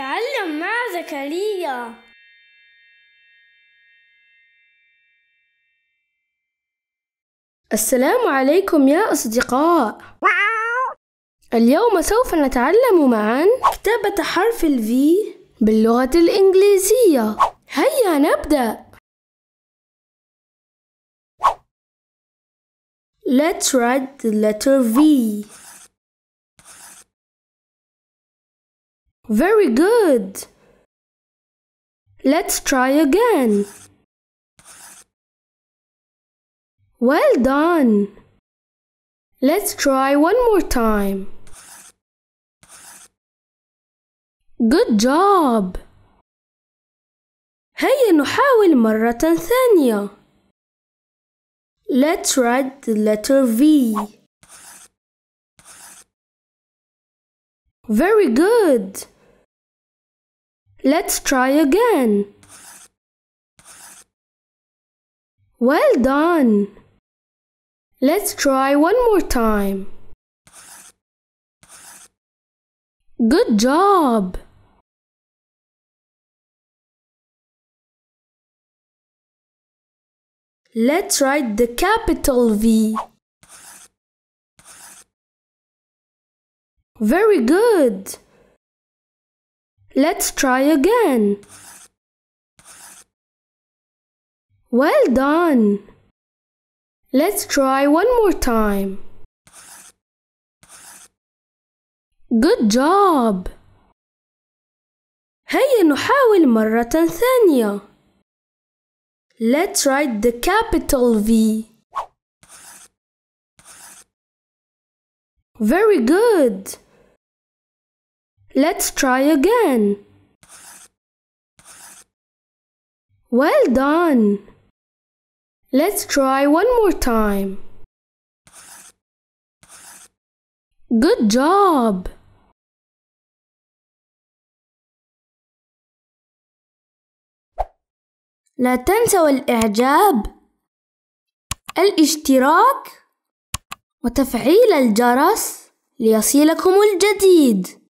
تعلم مع زكريا السلام عليكم يا أصدقاء اليوم سوف نتعلم معا كتابة حرف الفي باللغة الإنجليزية هيا نبدأ Let's write the letter V Very good. Let's try again. Well done. Let's try one more time. Good job. هيا نحاول مرة ثانية. Let's write the letter V. Very good. Let's try again. Well done. Let's try one more time. Good job. Let's write the capital V. Very good. Let's try again. Well done. Let's try one more time. Good job. هيا نحاول مرة ثانية. Let's write the capital V. Very good. Let's try again. Well done. Let's try one more time. Good job. لا تنسوا الإعجاب الاشتراك وتفعيل الجرس ليصلكم الجديد